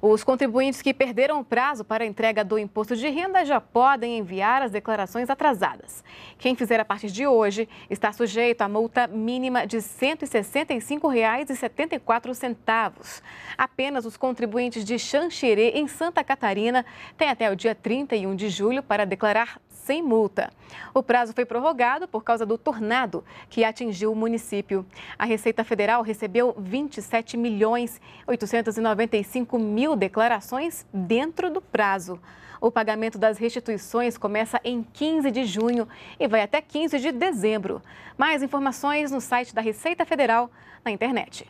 Os contribuintes que perderam o prazo para a entrega do imposto de renda já podem enviar as declarações atrasadas. Quem fizer a partir de hoje está sujeito à multa mínima de R$ 165,74. Apenas os contribuintes de Xanxerê, em Santa Catarina, têm até o dia 31 de julho para declarar sem multa. O prazo foi prorrogado por causa do tornado que atingiu o município. A Receita Federal recebeu 27 milhões 895 mil mil declarações dentro do prazo. O pagamento das restituições começa em 15 de junho e vai até 15 de dezembro. Mais informações no site da Receita Federal na internet.